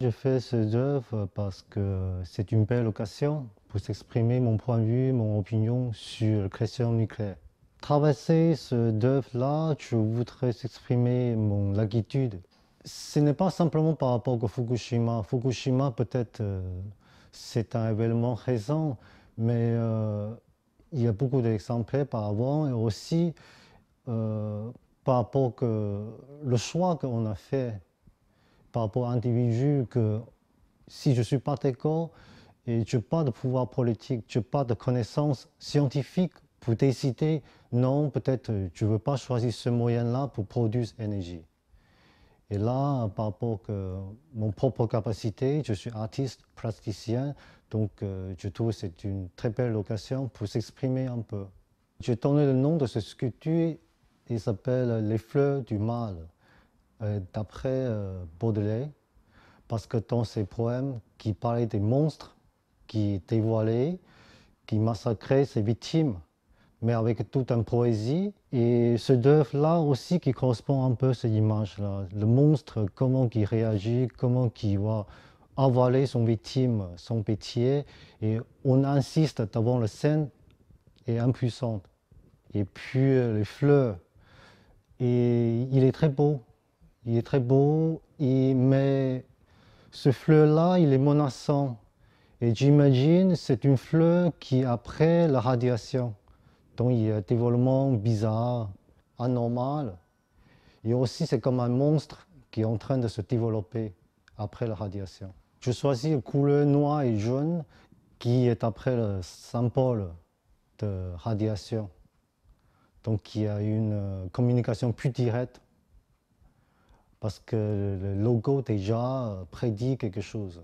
Je fais ce œuvre parce que c'est une belle occasion pour s'exprimer mon point de vue, mon opinion sur la question nucléaire. Traverser ce œuvre-là, je voudrais s'exprimer mon laguitude. Ce n'est pas simplement par rapport au Fukushima. Fukushima, peut-être, euh, c'est un événement récent, mais euh, il y a beaucoup d'exemples par avant et aussi euh, par rapport que le choix qu'on a fait par rapport à l'individu que si je ne suis pas d'accord et je n'ai pas de pouvoir politique, je n'ai pas de connaissances scientifiques pour décider, non, peut-être je euh, ne veux pas choisir ce moyen-là pour produire énergie. Et là, par rapport à mon propre capacité, je suis artiste, plasticien, donc euh, je trouve que c'est une très belle occasion pour s'exprimer un peu. J'ai donné le nom de ce sculpture, il s'appelle Les fleurs du mal. Euh, d'après euh, Baudelaire, parce que dans ses poèmes qui parlaient des monstres qui dévoilaient, qui massacraient ses victimes, mais avec toute une poésie. Et ce œuvre-là aussi qui correspond un peu à cette image-là. Le monstre, comment il réagit, comment il va avaler son victime, son pitié. Et on insiste devant la scène est impuissante. Et puis euh, les fleurs. Et il est très beau. Il est très beau, mais ce fleuve là il est menaçant. Et j'imagine c'est une fleuve qui, après la radiation, donc il y a un développement bizarre, anormal. Et aussi, c'est comme un monstre qui est en train de se développer après la radiation. Je choisis la couleur noire et jaune qui est après le symbole de radiation. Donc, qui a une euh, communication plus directe parce que le logo déjà prédit quelque chose.